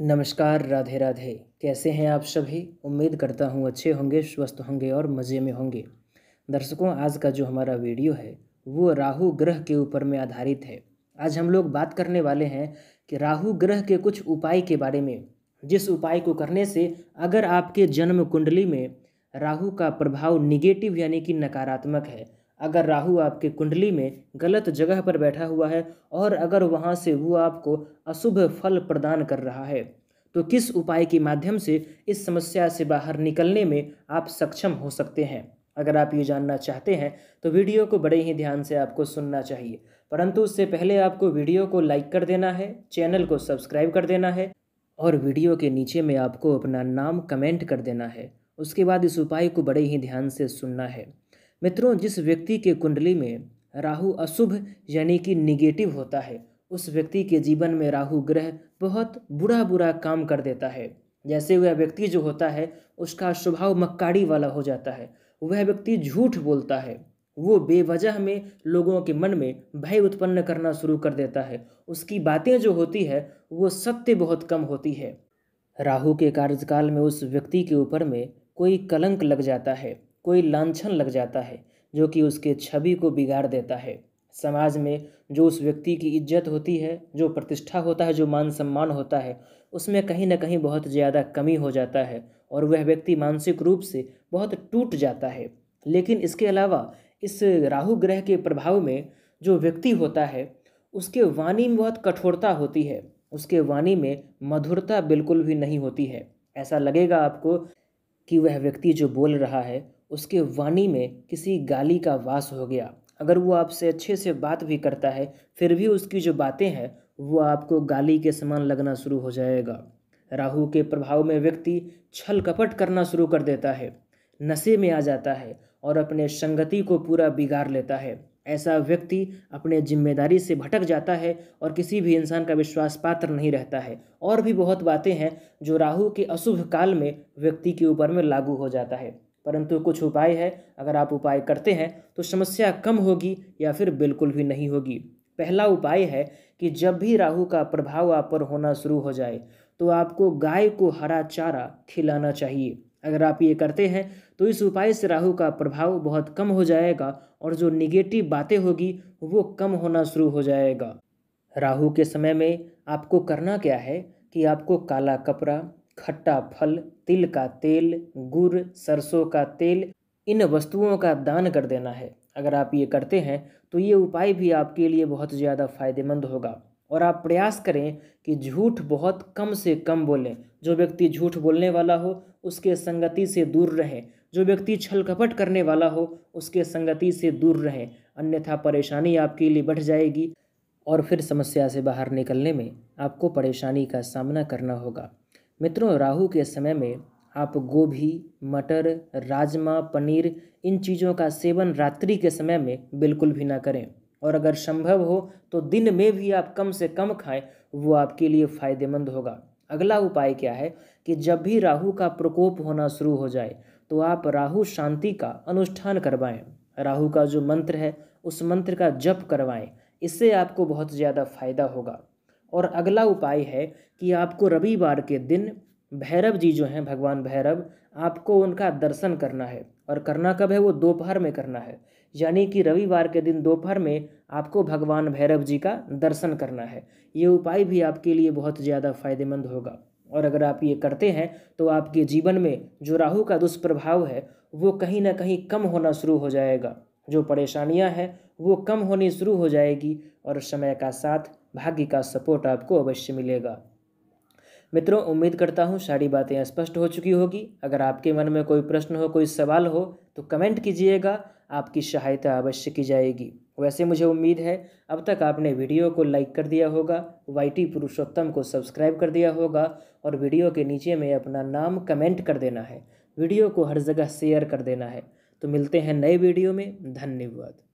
नमस्कार राधे राधे कैसे हैं आप सभी उम्मीद करता हूँ अच्छे होंगे स्वस्थ होंगे और मज़े में होंगे दर्शकों आज का जो हमारा वीडियो है वो राहु ग्रह के ऊपर में आधारित है आज हम लोग बात करने वाले हैं कि राहु ग्रह के कुछ उपाय के बारे में जिस उपाय को करने से अगर आपके जन्म कुंडली में राहु का प्रभाव निगेटिव यानी कि नकारात्मक है अगर राहु आपके कुंडली में गलत जगह पर बैठा हुआ है और अगर वहाँ से वो आपको अशुभ फल प्रदान कर रहा है तो किस उपाय के माध्यम से इस समस्या से बाहर निकलने में आप सक्षम हो सकते हैं अगर आप ये जानना चाहते हैं तो वीडियो को बड़े ही ध्यान से आपको सुनना चाहिए परंतु उससे पहले आपको वीडियो को लाइक कर देना है चैनल को सब्सक्राइब कर देना है और वीडियो के नीचे में आपको अपना नाम कमेंट कर देना है उसके बाद इस उपाय को बड़े ही ध्यान से सुनना है मित्रों जिस व्यक्ति के कुंडली में राहु अशुभ यानी कि निगेटिव होता है उस व्यक्ति के जीवन में राहु ग्रह बहुत बुरा बुरा काम कर देता है जैसे वह व्यक्ति जो होता है उसका स्वभाव मक्काड़ी वाला हो जाता है वह व्यक्ति झूठ बोलता है वो बेवजह में लोगों के मन में भय उत्पन्न करना शुरू कर देता है उसकी बातें जो होती है वो सत्य बहुत कम होती है राहु के कार्यकाल में उस व्यक्ति के ऊपर में कोई कलंक लग जाता है कोई लांछन लग जाता है जो कि उसके छवि को बिगाड़ देता है समाज में जो उस व्यक्ति की इज्जत होती है जो प्रतिष्ठा होता है जो मान सम्मान होता है उसमें कहीं ना कहीं बहुत ज़्यादा कमी हो जाता है और वह व्यक्ति मानसिक रूप से बहुत टूट जाता है लेकिन इसके अलावा इस राहु ग्रह के प्रभाव में जो व्यक्ति होता है उसके वाणी में बहुत कठोरता होती है उसके वाणी में मधुरता बिल्कुल भी नहीं होती है ऐसा लगेगा आपको कि वह व्यक्ति जो बोल रहा है उसके वाणी में किसी गाली का वास हो गया अगर वो आपसे अच्छे से बात भी करता है फिर भी उसकी जो बातें हैं वो आपको गाली के समान लगना शुरू हो जाएगा राहु के प्रभाव में व्यक्ति छल कपट करना शुरू कर देता है नशे में आ जाता है और अपने संगति को पूरा बिगाड़ लेता है ऐसा व्यक्ति अपने जिम्मेदारी से भटक जाता है और किसी भी इंसान का विश्वास पात्र नहीं रहता है और भी बहुत बातें हैं जो राहु के अशुभ काल में व्यक्ति के ऊपर में लागू हो जाता है परंतु कुछ उपाय है अगर आप उपाय करते हैं तो समस्या कम होगी या फिर बिल्कुल भी नहीं होगी पहला उपाय है कि जब भी राहु का प्रभाव आप पर होना शुरू हो जाए तो आपको गाय को हरा चारा खिलाना चाहिए अगर आप ये करते हैं तो इस उपाय से राहु का प्रभाव बहुत कम हो जाएगा और जो निगेटिव बातें होगी वो कम होना शुरू हो जाएगा राहु के समय में आपको करना क्या है कि आपको काला कपड़ा खट्टा फल तिल का तेल गुड़ सरसों का तेल इन वस्तुओं का दान कर देना है अगर आप ये करते हैं तो ये उपाय भी आपके लिए बहुत ज़्यादा फायदेमंद होगा और आप प्रयास करें कि झूठ बहुत कम से कम बोलें जो व्यक्ति झूठ बोलने वाला हो उसके संगति से दूर रहें जो व्यक्ति छल कपट करने वाला हो उसके संगति से दूर रहें अन्यथा परेशानी आपके लिए बढ़ जाएगी और फिर समस्या से बाहर निकलने में आपको परेशानी का सामना करना होगा मित्रों राहु के समय में आप गोभी मटर राजमा पनीर इन चीज़ों का सेवन रात्रि के समय में बिल्कुल भी ना करें और अगर संभव हो तो दिन में भी आप कम से कम खाएं वो आपके लिए फ़ायदेमंद होगा अगला उपाय क्या है कि जब भी राहु का प्रकोप होना शुरू हो जाए तो आप राहु शांति का अनुष्ठान करवाएं राहु का जो मंत्र है उस मंत्र का जप करवाएं इससे आपको बहुत ज़्यादा फायदा होगा और अगला उपाय है कि आपको रविवार के दिन भैरव जी जो हैं भगवान भैरव आपको उनका दर्शन करना है और करना कब है वो दोपहर में करना है यानी कि रविवार के दिन दोपहर में आपको भगवान भैरव जी का दर्शन करना है ये उपाय भी आपके लिए बहुत ज़्यादा फायदेमंद होगा और अगर आप ये करते हैं तो आपके जीवन में जो राहु का दुष्प्रभाव है वो कहीं ना कहीं कम होना शुरू हो जाएगा जो परेशानियां हैं वो कम होनी शुरू हो जाएगी और समय का साथ भाग्य का सपोर्ट आपको अवश्य मिलेगा मित्रों उम्मीद करता हूँ सारी बातें स्पष्ट हो चुकी होगी अगर आपके मन में कोई प्रश्न हो कोई सवाल हो तो कमेंट कीजिएगा आपकी सहायता अवश्य की जाएगी वैसे मुझे उम्मीद है अब तक आपने वीडियो को लाइक कर दिया होगा वाईटी पुरुषोत्तम को सब्सक्राइब कर दिया होगा और वीडियो के नीचे में अपना नाम कमेंट कर देना है वीडियो को हर जगह शेयर कर देना है तो मिलते हैं नए वीडियो में धन्यवाद